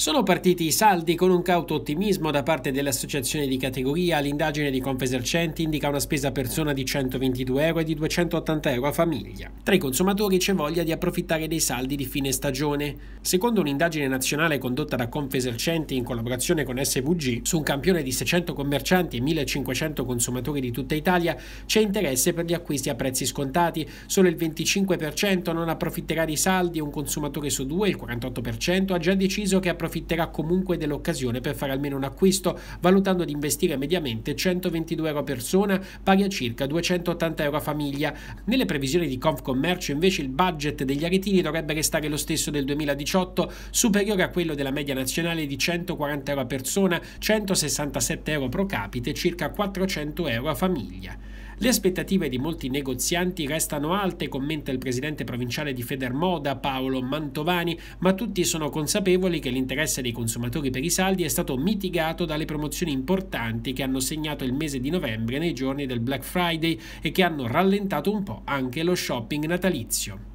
Sono partiti i saldi con un cauto ottimismo da parte dell'associazione di categoria. L'indagine di Confesercenti indica una spesa persona di 122 euro e di 280 euro a famiglia. Tra i consumatori c'è voglia di approfittare dei saldi di fine stagione. Secondo un'indagine nazionale condotta da Confesercenti in collaborazione con SVG, su un campione di 600 commercianti e 1500 consumatori di tutta Italia, c'è interesse per gli acquisti a prezzi scontati. Solo il 25% non approfitterà dei saldi, e un consumatore su due, il 48%, ha già deciso che approfitterà approfitterà comunque dell'occasione per fare almeno un acquisto, valutando di investire mediamente 122 euro a persona, pari a circa 280 euro a famiglia. Nelle previsioni di Confcommercio invece il budget degli aretini dovrebbe restare lo stesso del 2018, superiore a quello della media nazionale di 140 euro a persona, 167 euro pro capite, circa 400 euro a famiglia. Le aspettative di molti negozianti restano alte, commenta il presidente provinciale di Federmoda Paolo Mantovani, ma tutti sono consapevoli che l'interesse dei consumatori per i saldi è stato mitigato dalle promozioni importanti che hanno segnato il mese di novembre nei giorni del Black Friday e che hanno rallentato un po' anche lo shopping natalizio.